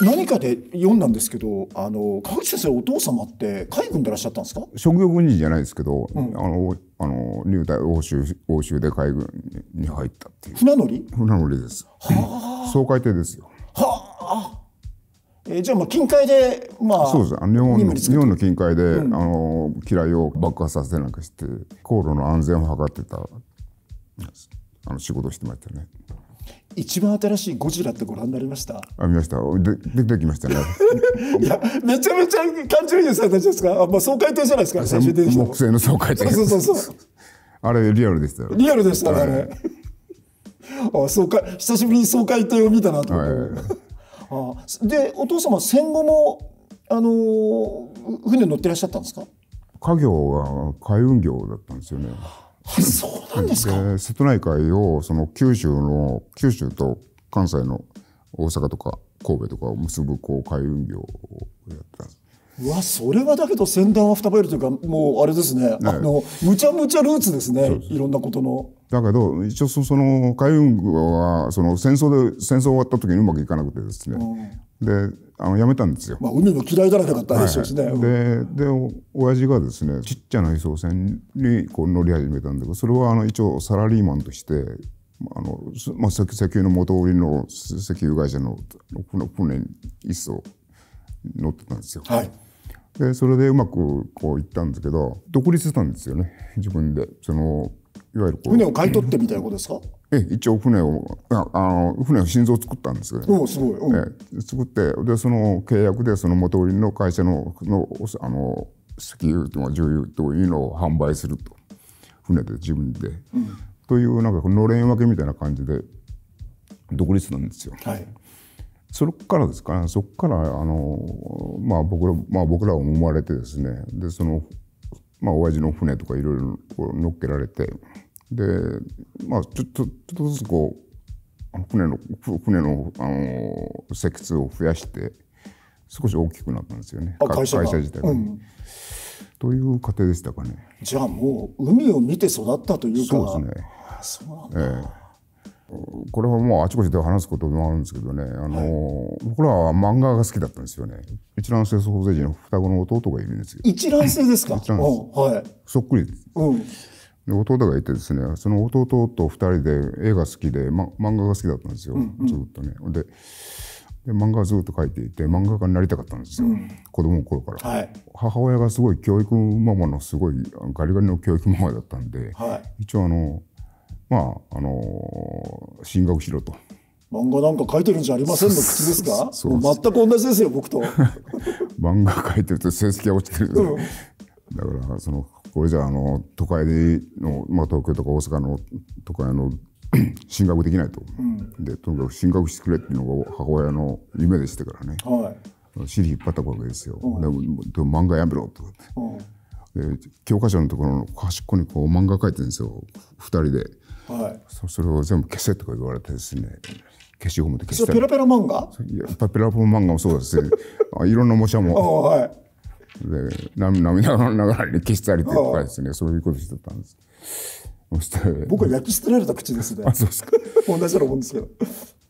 何かで読んだんですけど、あの川口先生お父様って海軍でいらっしゃったんですか？職業軍人じゃないですけど、うん、あのあの入隊欧州欧州で海軍に入ったっていう。船乗り？船乗りです。はあ。総海艇ですよ。はあ。えー、じゃあまあ近海でまあそうです日本の日本の近海で、うん、あの機雷を爆破させなんかして航路の安全を図ってたあの仕事してましたね。一番新しいゴジラってご覧になりましたあ見ましたで出てきましたね いやめちゃめちゃ感情移入されたじゃなですかあ、まあ、総回転じゃないですか最初出て木製の総回転そうそうそう あれリアルでしたよリアルでしたね、はい、あれあ総回久しぶりに総回転を見たなと思って、はい、あでお父様戦後もあのー、船乗ってらっしゃったんですか家業は海運業だったんですよねそうなんですか瀬戸内海をその九州の九州と関西の大阪とか神戸とかを結ぶこう海運業をやってたんですうわそれはだけど先端は二倍るというかもうあれですね、ね、あのむちゃむちゃルーツですねいろんなことの。だけど一応その海運軍はその戦争で戦争終わった時にうまくいかなくてですね、うん、であの辞めたんですよ。まあ、海の嫌いだらけだったでしょうしね。はいはい、でで親父がですねちっちゃな輸送船にこう乗り始めたんだけどそれはあの一応サラリーマンとしてあの、まあ、石油の元売りの石油会社の船一艘乗ってたんですよ。はいでそれでうまくこういったんですけど独立したんですよね自分でそのいわゆる船を買い取ってみたいなことですか、え一応船をああの船の心臓を作ったんですよ、ど、ね、おすごい、え作ってでその契約でその元売りの会社ののあの石油とか重油というのを販売すると船で自分で、うん、というなんかのれん分けみたいな感じで独立なんですよ。はい、そこからですかね、そこから、あの、まあ僕ら、まあ僕らは思われてですね、で、その、まあ親父の船とかいろいろ乗っけられて、で、まあちょっと、ちょっとずつこう、船の、船の、あの、積数を増やして、少し大きくなったんですよね。会社自体が、ねうん、という過程でしたかね。じゃあもう海を見て育ったというか。そうですね。そうなんだ。ええこれはもうあちこちで話すこともあるんですけどね、あの、はい、僕らは漫画が好きだったんですよね。一卵性創生児の双子の弟がいるんですよ。一卵性ですか一卵性。はい。そっくり。うん。で弟がいてですね、その弟と二人で絵が好きで、ま、漫画が好きだったんですよ。うんうん、ずっとね。で、で漫画をずっと描いていて漫画家になりたかったんですよ、うん、子供の頃から、はい、母親がすごい教育ママのすごいガリガリの教育ママだったんで、はい、一応あのまあ、あのー、進学しろと。漫画なんか書いてるんじゃありませんの口ですか全く同じですよ僕と 漫画書いてると成績が落ちてる、うん、だからそのこれじゃあの都会の、まあ、東京とか大阪の都会の 進学できないと、うん、でとにかく進学してくれっていうのが母親の夢でしたからね、はい、尻引っ張ったわけですよ、うん、でもでも漫画やめろと、うん、で教科書のところの端っこにこう漫画書いてるんですよ二人で。はい、それを全部消せとか言われてですね消しゴムで消したペラペラ漫画いやペラペラ漫画もそうですね いろんな模写も、はい、で涙ながらに消したりとかですねそういうことしてたんですそして僕は焼き捨てられた口ですね あそうですか同じようなもんですけど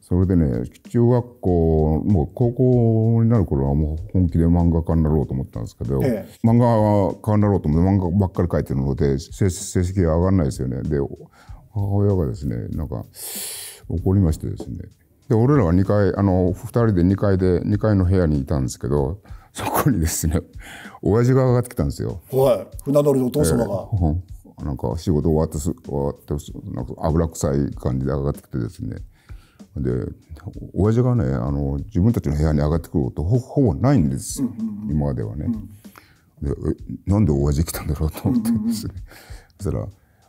それでね中学校もう高校になる頃はもう本気で漫画家になろうと思ったんですけど、ええ、漫画家になろうと思って漫画ばっかり描いてるので成績が上がらないですよねで母親がですねなんか怒りましてですねで俺らは2階あの2人で2階で2階の部屋にいたんですけどそこにですね親父が上がってきたんですよ。はい船乗りのお父様が、えーなんか仕事終わってす終わってなんか油臭い感じで上がってきてですねで親父がねあの自分たちの部屋に上がってくることほほぼないんです、うんうんうん、今まではね、うん、でなんで親父来たんだろうと思ってですね、うんうんうん、そしたら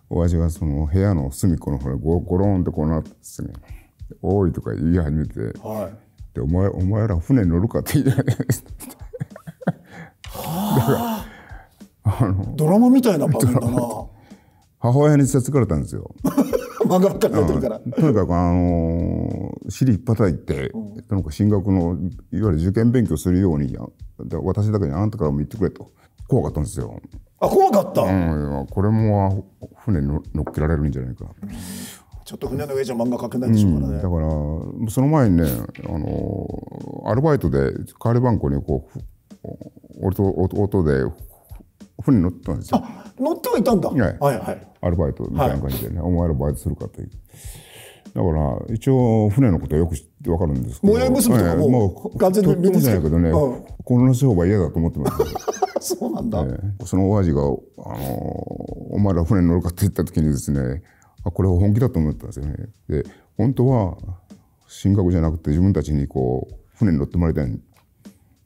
親父がその部屋の隅っこの方らゴゴローンってこうなってですね「おい」とか言い始めて「はい、でお前お前ら船乗るか」って言い始めて。だからあのドラマみたいな場面だな母親に説かれたんですよ漫画っかから、とにかくあのー、尻っぱって、うん、なんか進学のいわゆる受験勉強するようにで私だけにあんたからも言ってくれと怖かったんですよ。あ怖かった、うん、これも船乗っけられるんじゃないか。ちょっと船の上じゃ漫画描けないでしょうからね、うん、だからその前にねあのアルバイトでカールバンコにこう俺と弟で船乗ったんですよあ乗ってはいたんだ、はい、はいはいアルバイトみたいな感じでね、はい、お前らバイトするかというだから一応船のことはよく知わかるんですけど最寄とかも,、もう完全にけどね、うん、この商売嫌だと思ってます そうなんだ、その親父が、あのお前ら船に乗るか」って言った時にですねあこれは本気だと思ったんですよねで本当は進学じゃなくて自分たちにこう船に乗ってもらいたい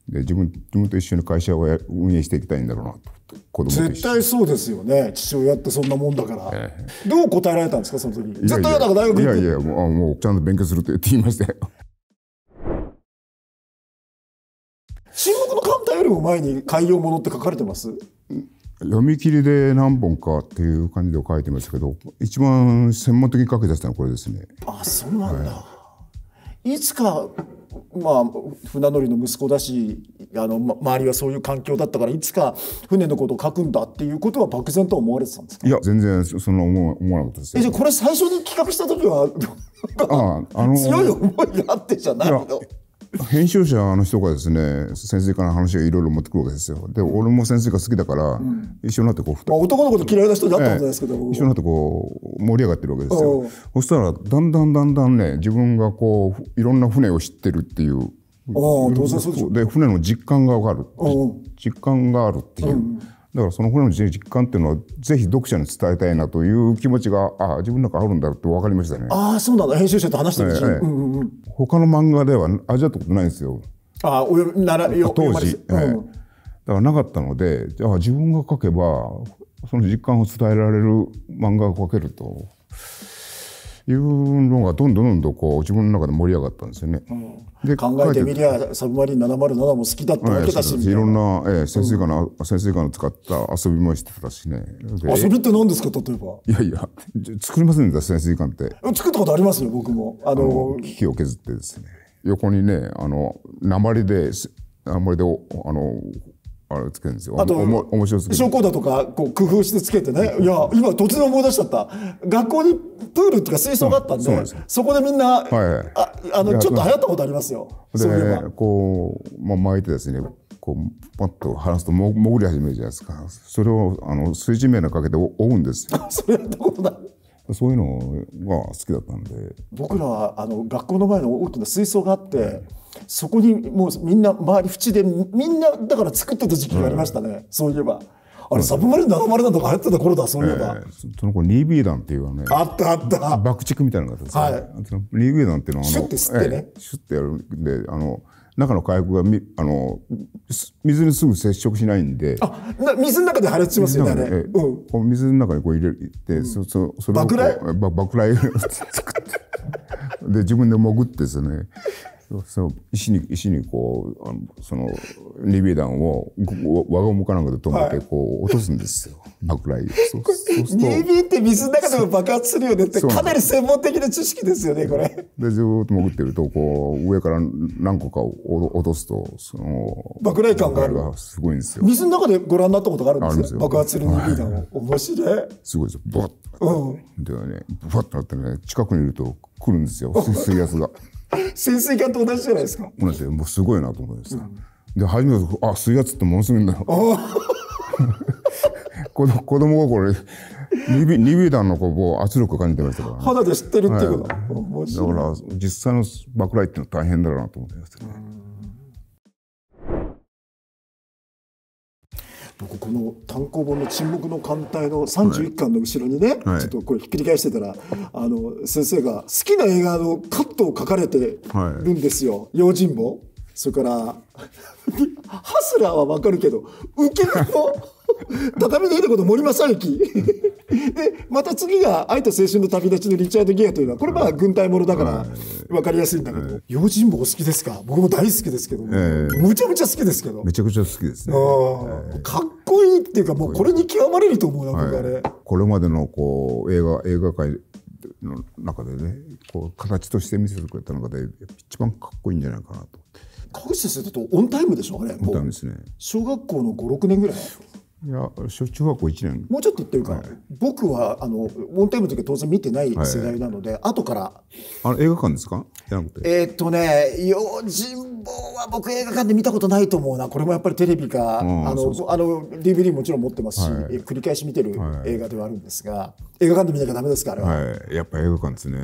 で自分自分と一緒に会社を運営していきたいんだろうなと子供絶対そうですよね父親ってそんなもんだから、ええ、どう答えられたんですかその時絶対だから大学行っいやいやもうもうちゃんと勉強するって言いましたよ 新国の艦隊よりも前に海洋ものって書かれてます読み切りで何本かっていう感じで書いてますけど一番専門的に書き出したのはこれですねあそうなんだ、はい、いつかまあ、船乗りの息子だしあの、ま、周りはそういう環境だったからいつか船のことを書くんだっていうことは漠然と思われてたんですいや全然そんな思わなかったですえじゃこれ最初に企画した時はああの強い思いがあってじゃないの編集者の人がですね潜水艦の話がいろいろ持ってくるわけですよで俺も潜水艦好きだから、うん、一緒になってこう、まあ、男の子と嫌いな人だったことですけど、ええ、一緒になってこう盛り上がってるわけですよそしたらだんだんだんだんね自分がこういろんな船を知ってるっていうああ当然そうで船の実感が分かる実感があるっていう、うんだからその本の実感っていうのはぜひ読者に伝えたいなという気持ちがあ自分の中あるんだって分かりましたね。ああそうなんだ編集者と話したんですね、他の漫画では味わったことないんですよ。ああおよならよ当時、うん、ええ、だからなかったのでじゃあ自分が書けばその実感を伝えられる漫画を書けるというのがどんどんどんどんこう自分の中で盛り上がったんですよね。うん、で考えてみりゃサブマリン707も好きだったわけだし、えいろんな、ええ、潜水艦の、うん、潜水艦を使った遊びもしてたしね。遊びって何ですか例えば。いやいや作りませんで潜水艦って。作ったことありますよ僕も。あの機器を削ってですね横にねあの鉛で鉛であのあれつけるんですよ。あと、おも面白すぎる。証拠だとか、こう工夫してつけてね。いや、今突然思い出しちゃった。学校にプールっていうか水槽があったんで、うん、そこでみんな、はい、ああのちょっと流行ったことありますよ。で、こう、まあ、巻いてですね、こうパッと離すと潜り始めるじゃないですかそれをあの水地面のかけて追うんですよ それやったことないそういうのが好きだったんで僕らはあの学校の前の大きな水槽があって、はいそこにもうみんな周り縁でみんなだから作ってた時期がありましたね、うん、そういえば。あれ、サブマリン70なんとか流行ってた頃だ、そういえば。えー、その頃、ニービー弾っていうね。あったあった。爆竹みたいなのがあったんですよ、ね。はい。ニービー弾っていうのは、あの、シュッて吸ってね。えー、シュッてやるんで、あの、中の火薬がみあの水にすぐ接触しないんであな水の中で破裂しますよね水の中で,、うん、水の中にこう入れて、うん、そそそれを爆雷爆雷で自分で潜ってですねそう石に石にこうあのそのリビュー弾を輪ゴムかなんかで止めてこう落とすんですよ、はい、爆雷そうそすって水の中でも爆発するよねってかなり専門的な知識ですよねこれ。でずっと潜ってるとこう上から何個か落とすとその爆雷感があるすごいんですよ水の中でご覧になったことがあるんですよですよ爆発する DB 弾を、はい、面白いすごいですよボッうん、でねブワッとなってね近くにいると来るんですよ水圧が。潜水艦と同じじゃないですか。同じもうすごいなと思ってさ。うん、で、初めて、あ、水圧ってものすごいんだよ。子供心に、リビ、リビ団のこう、圧力感じてましたから、ね、肌で知ってるっていうこと、はい、だから、実際の爆雷っていうのは大変だろうなと思ってましたね。僕この単行本の「沈黙の艦隊」の31巻の後ろにね、はい、ちょっとこれひっくり返してたらあの先生が好きな映画のカットを書かれてるんですよ、用心棒。それから ハスラーはわかるけど受け身の 畳でいいとこと森正幸でまた次が「愛と青春の旅立ち」のリチャード・ギアというのはこれまあ軍隊ものだから分かりやすいんだけど「用心棒好きですか僕も大好きですけど、えー、むちゃむちゃ好きですけどめちゃくちゃ好きですね、かっこいいっていうかもうこれに極まれると思うな僕あれ、はい、これまでのこう映画映画界の中でねこう形として見せてくれた中で一番かっこいいんじゃないかなと思って。川口先生だとオンタイムでしょあれオンタイムですね小学校の56年ぐらいいや小中学校1年もうちょっと言ってるか、はい、僕はあのオンタイムの時は当然見てない世代なので、はい、後からあれ映画館ですかえー、っとね「用心棒」は僕映画館で見たことないと思うなこれもやっぱりテレビかあのあの DVD もちろん持ってますし、はい、繰り返し見てる映画ではあるんですが、映画館で見なきゃだめですから、はい、やっぱ映画館ですね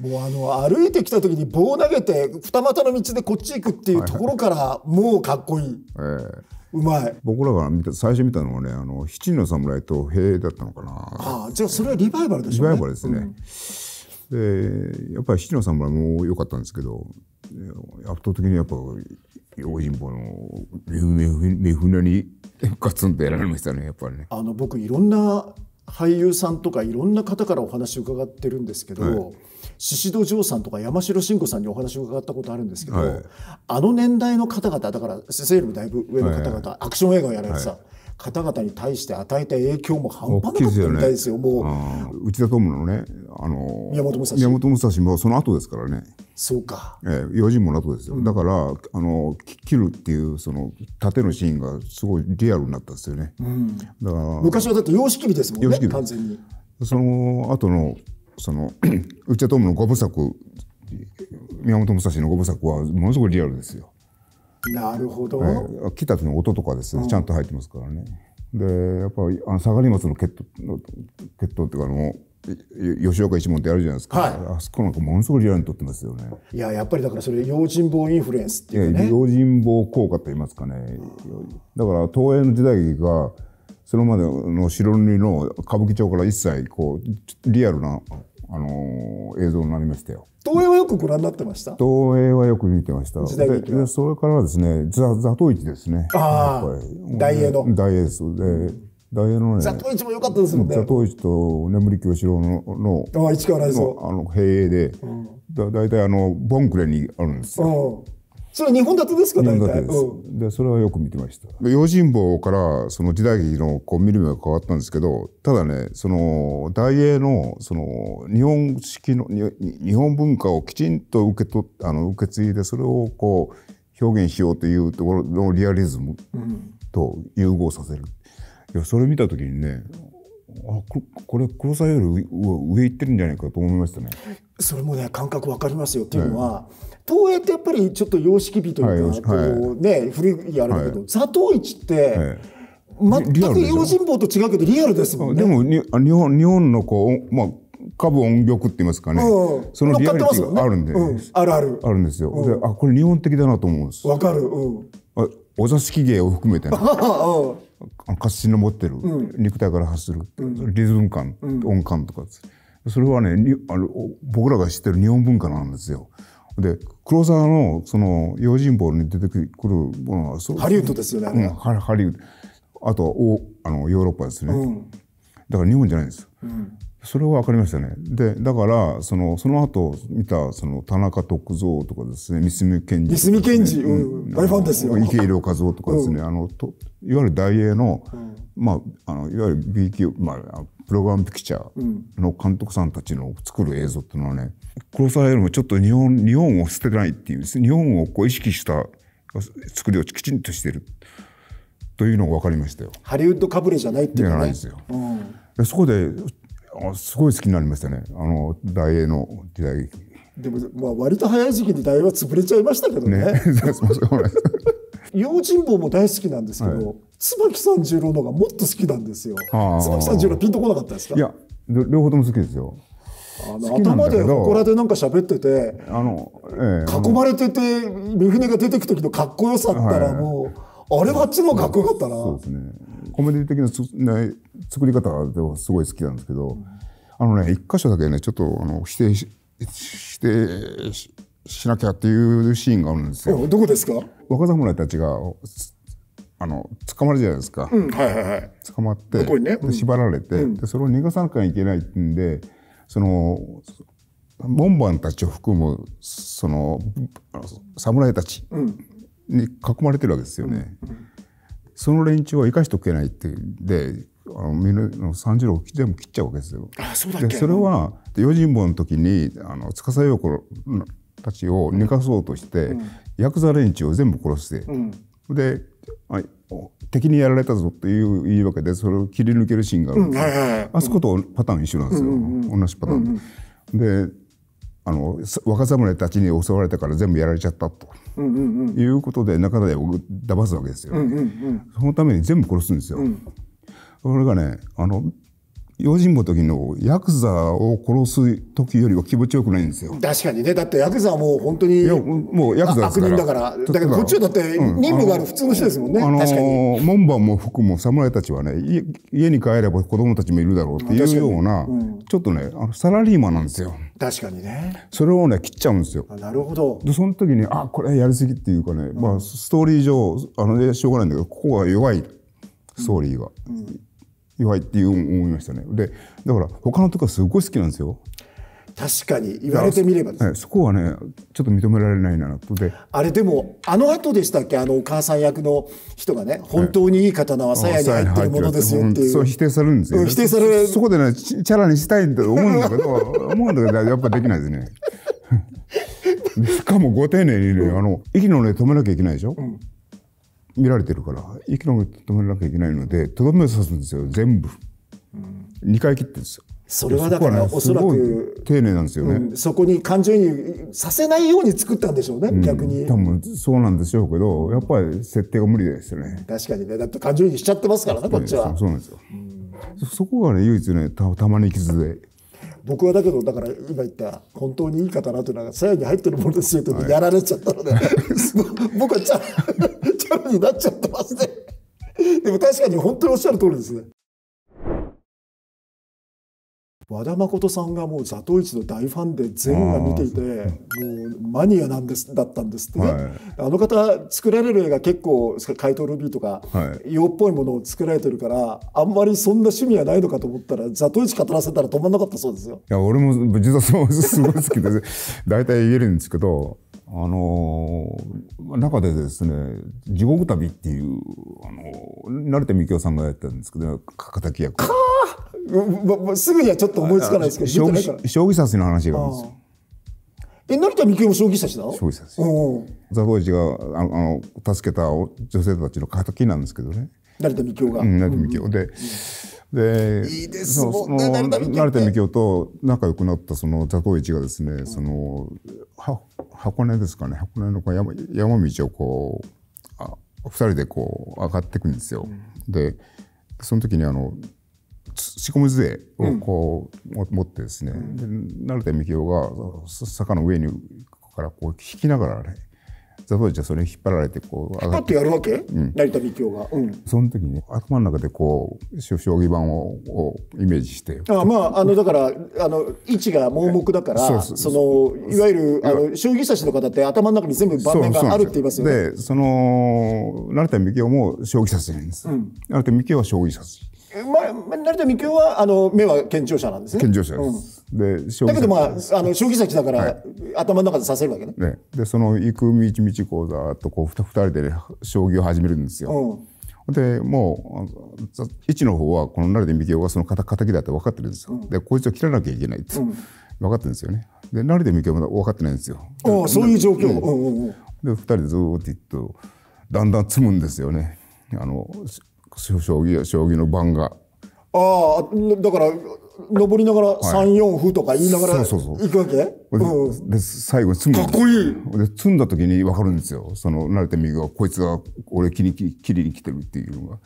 もうあの歩いてきた時に棒を投げて二股の道でこっち行くっていうところからもうかっこいい、えー、うまい僕らが見た最初見たのはねあの七人の侍と兵だったのかなああじゃあそれはリバイバルでしょね、リバイバルですね、うんでやっぱり七の侍も良かったんですけど圧倒的にやっぱ用心棒の目船にガツンとやられましたねやっぱりね。あの僕いろんな俳優さんとかいろんな方からお話伺ってるんですけど、はい、宍戸城さんとか山城慎吾さんにお話を伺ったことあるんですけど、はい、あの年代の方々だから生よりもだいぶ上の方々、はい、アクション映画をやられてさ、はい、方々に対して与えた影響も半端なかったみたいですよ、ね、もう内田智のねあの宮本武蔵宮本武蔵もその後ですからねそうか、えー、用心もの後ですよ、うん、だからあの切るっていうその縦のシーンがすごいリアルになったんですよね、うん、だから昔はだって様式美ですもんね完全にその後のそのうっちトームのご部作宮本武蔵のご部作はものすごいリアルですよ。なるほど。えー、来た時の音とかですね、ちゃんと入ってますからね。でやっぱりあの下がり松の血統血統っていうかあの吉岡一門ってやるじゃないですか、はい、あそこなんかものすごいリアルに撮ってますよねいややっぱりだからそれ用心棒インフルエンスっていうね用心棒効果と言いますかね、うん、だから東映の時代がそれまでの白塗りの歌舞伎町から一切こうリアルなあの映像になりましたよ。東映はよくご覧になってました東映はよく見てました。時代劇でそれからですね、ザ・ザトですね。ああ、大映の。大映です。で、大映のね。ザトウも良かったですもんね。ザトウと眠り清四郎の、の、ああ、市川大蔵。あの、平営で、うん、だ大体あの、ボンクレにあるんですよ。それは日本立てですか大体、うん、でそれはよく見てました用心棒からその時代劇のこう見る目が変わったんですけどただねその大英のその日本式の日本文化をきちんと受け取あの受け継いでそれをこう表現しようというところのリアリズムと融合させる、うん、いやそれ見た時にねあこれ黒沢より上上行ってるんじゃないかと思いましたね。それもね感覚わかりますよっていうのは、はい、東映ってやっぱりちょっと様式美というか、はい、こうね、古いやるけど、座頭市って。はい全く用心棒と違うけどリアルですもんね。でもに日本日本のこう、まあ、下部音曲って言いますかね、うん、そのリアリティがあるんで、ねうん、あるあるあるんですよ、うん、であこれ日本的だなと思うんですわかる、うん、あお座敷芸を含めて、ね、活心の持ってる、肉体から発する、リズム感、音感とかそれはねあの僕らが知ってる日本文化なんですよ。で黒沢のその用心棒に出てくるものはそうハリウッドですよね、うん、ハリウッドあとはおあのヨーロッパですね、だから日本じゃないんです、うん、それは分かりましたね。で、だから、その、その後見た、その、田中徳蔵とかですね、三住賢治、ね。三住賢治、うん、大ファンですよ。池井良和夫とかですね、うん、あの、と、いわゆる大英の、うん、まあ、あの、いわゆる B 級、まあ、プログラムピクチャーの監督さんたちの作る映像っていうのはね、黒沢よりもちょっと日本、日本を捨ててないっていう日本をこう意識した作りをきちんとしてる。というのが分かりましたよ。ハリウッドかぶれじゃないっていう、ね、じゃないですよ。うん、そこであすごい好きになりましたねあの大英の時代劇でも、まあ、割と早い時期に大英は潰れちゃいましたけどねね 用心棒も大好きなんですけど、はい、椿三十郎のがもっと好きなんですよ椿三十郎ピンとこなかったですかいや両方とも好きですよあの頭でこでなんか喋っててあの、ええ、囲まれてて三船が出てく時のかっこよさったらもう、はい、あれはあっちの方がかっこよかったな、そうですねコメディ的な、ね、作り方がすごい好きなんですけど、あのね一箇所だけねちょっとあの否定し否定しなきゃっていうシーンがあるんですよ。どこですか若侍たちがあの捕まるじゃないですか、うんはいはいはい、捕まって、ねうん、縛られて、うん、でそれを逃がさなきゃいけないってんでその門番たちを含むその侍たちに囲まれてるわけですよね。うんその連中は生かしておけないってであのみんな三十郎全部切っちゃうわけですよ。あそうだでそれは用心棒の時にあの司陽子たちを寝かそうとして、うん、ヤクザ連中を全部殺して、うん、で敵にやられたぞという言い訳でそれを切り抜けるシーンがあるんであそことパターン一緒なんですよ、うんうん同じパターンうんうんであの若侍たちに襲われたから全部やられちゃったと、うんうんうん、いうことで仲で騙すわけですよ、うんうんうん、そのために全部殺すんですよ、うん、それがねあの用心棒時のヤクザを殺す時よりは気持ちよくないんですよ確かにねだってヤクザはもう本当にいやもうヤクザですから悪人だからだけどこっちはだって任務がある普通の人ですもんね、うん、あの門番も服も侍たちはね家に帰れば子供たちもいるだろうっていうような、うん、ちょっとねあのサラリーマンなんですよ確かにねそれをね切っちゃうんですよなるほどでその時にあこれやりすぎっていうかね、うん、まあストーリー上あの、しょうがないんだけどここは弱いストーリーが。うん弱いっていう思いましたねでだから他のとこはすごい好きなんですよ確かに言われてみればです、ね、そこはねちょっと認められないなとであれでもあの後でしたっけあのお母さん役の人がね本当にいい刀は鞘に入ってるものですよっていう、そう否定されるんですよ、ね、否定されるそこでねチャラにしたいと思うんだけど思うんだけどやっぱできないですね しかもご丁寧にね、あの息のね止めなきゃいけないでしょ、うん、見られてるから息の止めなきゃいけないのでとどめを刺すんですよ全部、うん、2回切ってんですよそれはだからおそらく丁寧なんですよね、うん、そこに感情にさせないように作ったんでしょうね、うん、逆に多分そうなんでしょうけどやっぱり設定が無理ですよね確かにねだって感情にしちゃってますからねこっちはそうなんですよ、そこがね唯一ねたたまに傷で僕はだけどだから今言った本当にいい方なというのは鞘に入ってるものですよてやられちゃったので、は い、僕はちゃうになっちゃってますね。でも確かに本当におっしゃる通りですね。和田誠さんがもうザトウイチの大ファンで全員が見ていてもうマニアなんですだったんですってね、はい、あの方作られる映画結構「怪盗ルビー」とか、はい、洋っぽいものを作られてるからあんまりそんな趣味はないのかと思ったらザトウイチ語らせたら止まんなかったそうですよ。いや俺も実はすごい好きで大体言えるんですけどあの中でですね「地獄旅」っていう、あの成田幹夫さんがやったんですけどかかたき役かあすぐにはちょっと思いつかないですけど将棋将棋指しの話があるんですよ。え成田幹夫も将棋指しだ将棋指し。ザコイチがあの助けた女性たちのた敵なんですけどね。成田幹夫が。うん、成田幹夫、うん、で。うんで、いいですもんね、成田美京と仲良くなったそのザコイチがですね、うん、そのは箱根ですかね箱根のこう山山道をこうあ2人でこう上がっていくんですよ。うん、でその時にあの仕込み杖をこう、うん、持ってですね、うん、で成田幹雄が坂の上にからこう引きながらねザ当時はそれ引っ張られてこう上がってやるわけ、うん、成田幹雄が、うん、その時に頭の中でこう将棋盤ををイメージしてあまああのだからあの位置が盲目だからそのいわゆるあの将棋指しの方って頭の中に全部盤面があるって言いますよねでその成田幹雄も将棋指しなんです、うん、成田幹雄は将棋指しまあ、成田幹雄はあの目は健常者なんですね。健常者です。うん、でだけど、まあ、あの将棋先だから、はい、頭の中でさせるわけね。ねでその行く道道こうざっとこう 2, 人で、将棋を始めるんですよ。うん、でもう一の方はこの成田幹雄がその敵だって分かってるんですよ。うん、でこいつを切らなきゃいけないって、分かってるんですよね。で成田幹雄も分かってないんですよ。あそういう状況。うんうん、で2人でずっとだんだん積むんですよね。あの将棋将棋の番がああだから登りながら3四歩とか言いながら行くわけ、はい、そうで最後に積むかっこいいで詰んだ時に分かるんですよその慣れてるがこいつが俺切り切りに来てるっていうのが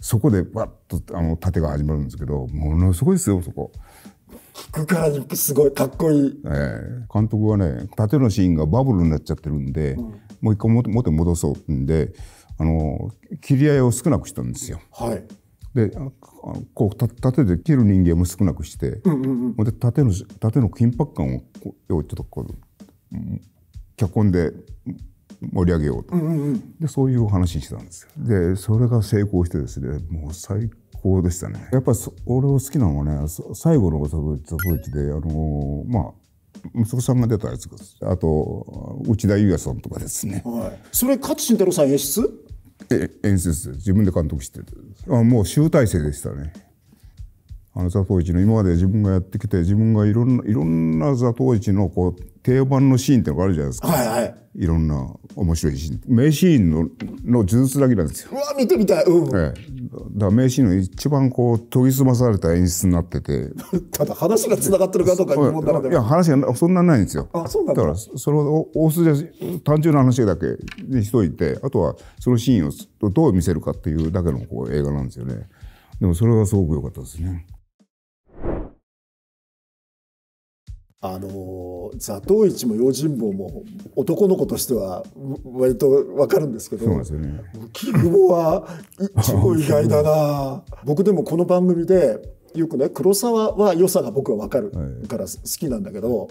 そこでバッとあの盾が始まるんですけどものすごいですよそこ。聞くからにすごいかっこいい、えー、監督はね盾のシーンがバブルになっちゃってるんで、うん、もう一回元元戻そうってんであの切り合いを少なくしたんですよ。はい、でこう縦で切る人間も少なくして、うんうんうん、で縦の縦の緊迫感をこうちょっとこう脚本で盛り上げようと、うんうんうん、でそういうお話にしてたんですよ。でそれが成功してですねもう最高でしたね。やっぱり俺を好きなのはね最後の里一であのまあ息子さんが出たやつですあと内田裕也さんとかですね、はい、それ勝慎太郎さん演出演説自分で監督してあもう集大成でしたねあの佐藤一の今まで自分がやってきて自分がいろんないろんな佐藤一のこう定番のシーンってのがあるじゃないですか。はいはい。いろんな面白いシーン。名シーンの、の数珠だけなんですよ。うわ、見てみたい。うん。ええ。だ名シーンの一番こう、研ぎ澄まされた演出になってて。ただ話が繋がってるかどうか疑問なので。いや、話がそんなないんですよ。あ、そうなんだ。だから、それを大筋で単純な話だけにしといて、あとはそのシーンをどう見せるかっていうだけのこう映画なんですよね。でもそれはすごく良かったですね。あの座頭市も用心棒も男の子としては割と分かるんですけどそう雲は一応意外だな僕でもこの番組でよくね黒沢は良さが僕は分かるから好きなんだけど、はい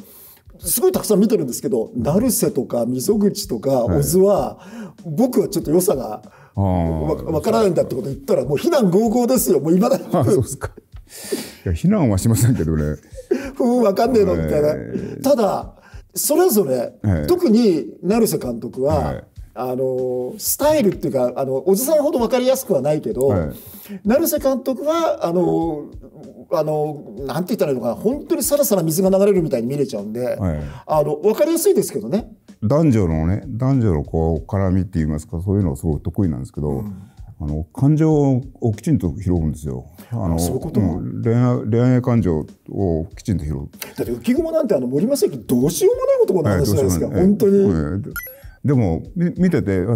すごいたくさん見てるんですけど、成瀬とか溝口とか小津は、僕はちょっと良さがわからないんだってこと言ったら、もう非難合々ですよ。もうまだに。いや、非難はしませんけどね。ふうわかんねえのみたいな。ただ、それぞれ、特に成瀬監督は、あのスタイルっていうかあのおじさんほど分かりやすくはないけど、はい、成瀬監督はあのあのなんて言ったらいいのかな本当にさらさら水が流れるみたいに見れちゃうんで、あの分かりやすいですけどね男女のね男女のこう絡みって言いますかそういうのすごく得意なんですけど、うん、あの感情をきちんと拾うんですよ。あのそういうこと、うん、恋愛恋愛感情をきちんと拾う。だって浮雲なんてあの森正幸どうしようもない男の話じゃないですか、えー、本当に。えー、でもみ見ててあ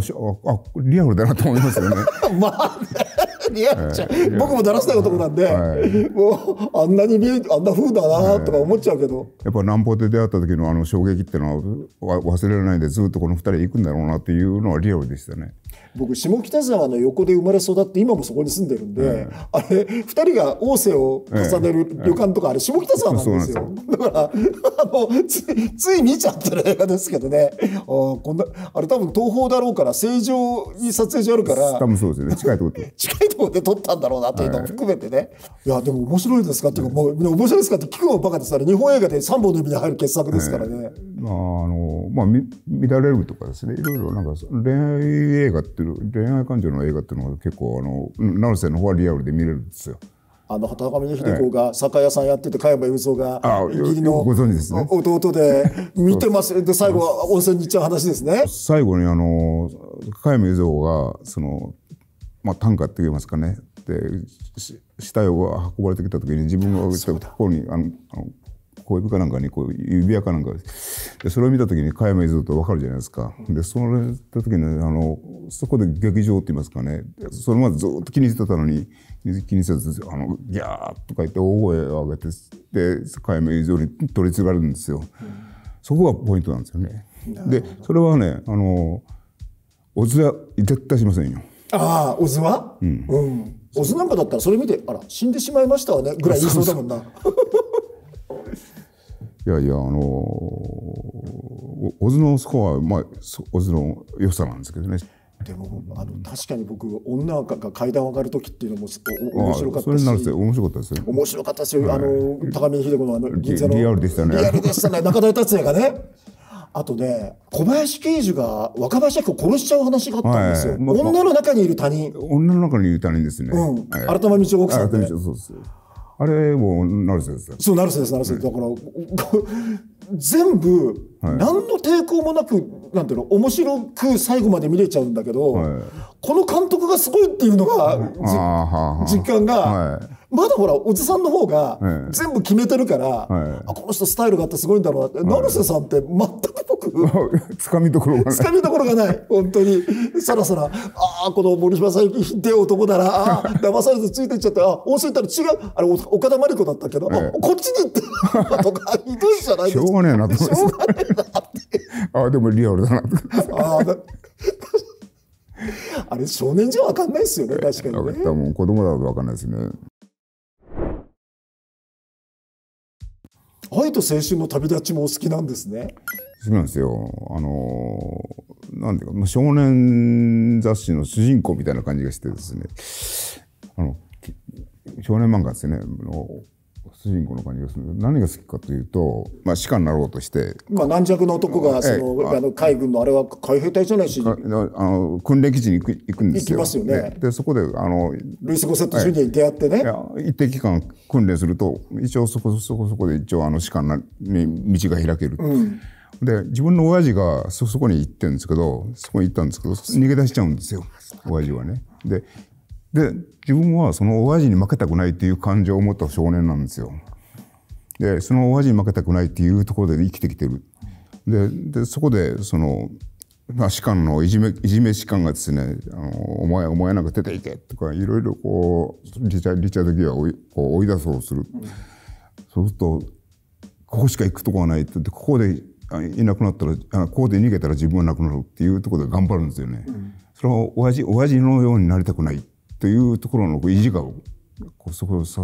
あリアルだなと思いますよね。まあ、ね、リアルじゃえ僕もだらしない男なんで、もうあんなにあんな風だなとか思っちゃうけど、やっぱ南方で出会った時のあの衝撃っていうのは忘れられないでずっとこの二人行くんだろうなっていうのはリアルでしたね。僕下北沢の横で生まれ育って今もそこに住んでるんで、あれ2人が王政を重ねる旅館とか、あれ下北沢なんですよ、だからあのつい見ちゃった映画ですけどねあこんなあれ多分東宝だろうから成城に撮影所あるから多分そうですね近いとこで 近いとこで撮ったんだろうなというのも含めてね、はい、いやでも面白いですかっていうか、もう面白いですかって聞くのばかですから日本映画で3本の指に入る傑作ですからね。まああのまあ、み、乱れるとかですねいろいろなんか恋愛映画っていう恋愛感情の映画っていうのは、結構あの成瀬の方はリアルで見れるんですよ。あの畑上秀子が酒屋さんやってて加山雄三がご存知ですね。弟で見てますで最後は温泉に行っちゃう話ですね。最後にあの加山雄三がその、まあ、短歌って言いますかねで死体を運ばれてきた時に自分がここにあの小指かなんかにこう指輪かなんかでそれを見た時に加山雄三と分かるじゃないですかでそれた時にあのそこで劇場って言いますかねそれまでずっと気にしてたのに気にせずあのギャーとか言って大声を上げてで加山雄三に取り継がれるんですよ。そこがポイントなんですよね。でそれはねあのオズは絶対しませんよ。ああオズは、うん、うんオズなんかだったらそれ見てあら死んでしまいましたわねぐらい言いそうだもんないやいや、あのー、オズのスコア、まあ、オズの良さなんですけどね。でもあの確かに僕女が階段上がる時っていうのも面白かったそれ面白かったですよ。面白かったし、はい、あの高見秀子のあの銀座のリアルでしたね。リアルでしたね。中田達也がね。あとね、小林刑事が若林明を殺しちゃう話があったんですよ。はいま女の中にいる他人。女の中にいる他人ですね。うん。はい、改め道奥さんで。そうです。あれも成瀬ですそう成瀬です成瀬、だから全部何の抵抗もなく、はい、なんていうの面白く最後まで見れちゃうんだけど、はい、この監督がすごいっていうのが、実感が。まだほら、おじさんの方が全部決めてるから、はい、あこの人スタイルがあってすごいんだろうなって、成瀬さんって全く僕、つかみどころがない。つかみどころがない。本当に。さらさら、ああ、この森島さんひでえ男だな、ああ、騙されてついていっちゃって、あ教えたら違う、あれ、岡田真理子だったけど、えこっちに行って とか、ひどいじゃないですか。しょうがねえなと思って。ああ、でもリアルだな。ああ、あれ少年じゃ分かんないですよね確かにね。もう子供だと分かんないですね。愛と青春の旅立ちもお好きなんですね。そうなんですよ。あのなんていうか、少年雑誌の主人公みたいな感じがしてですね。あの少年漫画ですね。主人公の感じがする何が好きかというと、まあ、士官になろうとして、まあ、軟弱の男がその、あの海軍のあれは海兵隊じゃないしあの訓練基地に行く行くんですよ行きますよねでそこであのルイス・ゴセット・ジュニアに出会ってね、一定期間訓練すると一応そこそこそこで一応あの歯科に道が開ける、うん、で自分の親父がそそこに行ってるんですけどそこに行ったんですけど逃げ出しちゃうんですよ親父はね。でで、自分はそのやじに負けたくないっていう感情を持った少年なんですよ。で、そのやじに負けたくないっていうところで生きてきてる。で、でそこで、その、まあ、士官のいじめ、いじめ士官がですね、あの、お前、お前なんか出ていけとか、いろいろこう、リチャリチャード・ギアこう追い出そうする。そうすると、ここしか行くとこがないって、ここでいなくなったら、あここで逃げたら自分はなくなるっていうところで頑張るんですよね。うん、それは親父、親父のようになりたくない。というところの維持がこそこを支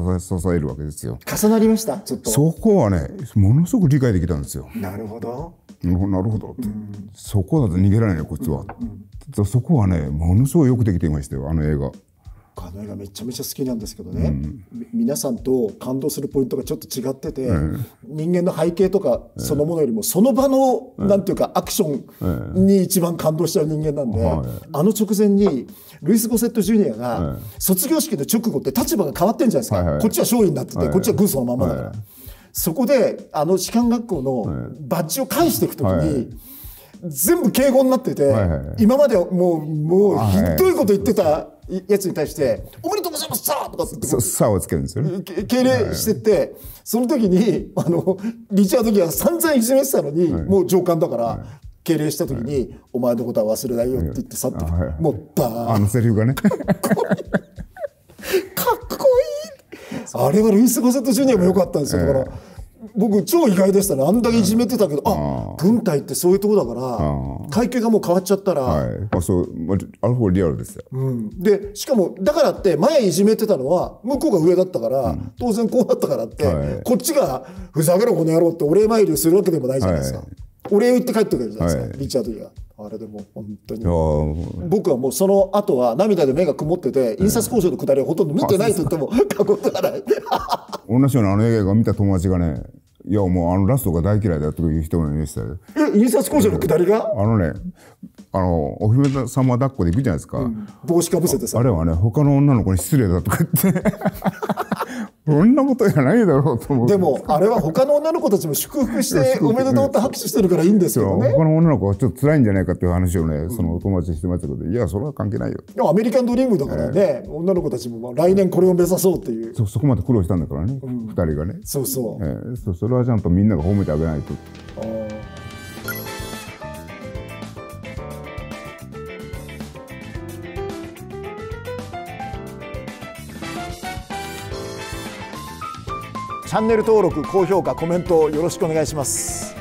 えるわけですよ。重なりましたそこはねものすごく理解できたんですよ。なるほど。なるほど、うん、そこだと逃げられないこっちは、うんうん、そこはねものすごくよくできていましたよあの映画。あの映画めちゃめちゃ好きなんですけどね、うん、皆さんと感動するポイントがちょっと違ってて、うん、人間の背景とかそのものよりもその場の、うん、なんていうかアクションに一番感動しちゃう人間なんで、あの直前にルイス・ゴセット・ジュニアが卒業式の直後って立場が変わってんじゃないですか、こっちは勝利になってて、こっちは軍曹のままだから、そこであの士官学校のバッジを返していくときに、はい全部敬語になってて、はいはいはい、今までもうもうひどいこと言ってたやつに対して「おめでとうございますさあ!」とかってさをつけるんですよね敬礼してって、はい、その時にあのリチャード・ギア散々いじめてたのに、はい、もう上官だから、はい敬礼した時に、はい、お前のことは忘れないよって言って去って、はい、もうバーンあのセリフがねかっこいいあれはルイス・ゴセット・ジュニアも良かったんですよ、えー、だから僕超意外でしたねあんだけいじめてたけど、あ軍隊ってそういうとこだから階級がもう変わっちゃったら、はい、あそうアルフリアルですよ、うん、でしかもだからって前いじめてたのは向こうが上だったから、うん、当然こうなったからって、はい、こっちがふざけろこの野郎ってお礼参りをするわけでもないじゃないですか、はい、お礼を言って帰ってくるじゃないですか、リチャードが。あれでも本当に僕はもうその後は涙で目が曇ってて印刷工場のくだりはほとんど見てないと言っても 過言ではない 同じようなあの映画見た友達がねいやもうあのラストが大嫌いだという人もいましたえ印刷工場のくだりがあのねあのお姫様抱っこで行くじゃないですか、うん、帽子かぶせてさあれはね他の女の子に失礼だとか言ってそんなことじないだろうと思う。でも、あれは他の女の子たちも祝福して、おめでとうって拍手してるからいいんですよ、ね。他の女の子はちょっと辛いんじゃないかっていう話をね、そのお友達してましたけど、いや、それは関係ないよ。でもアメリカンドリームだからね、えー、女の子たちも来年これを目指そうっていう。そ、そこまで苦労したんだからね、二、うん、人がね。そうそう。えー、そ、それはちゃんとみんなが褒めてあげないと。ああ。チャンネル登録高評価コメントよろしくお願いします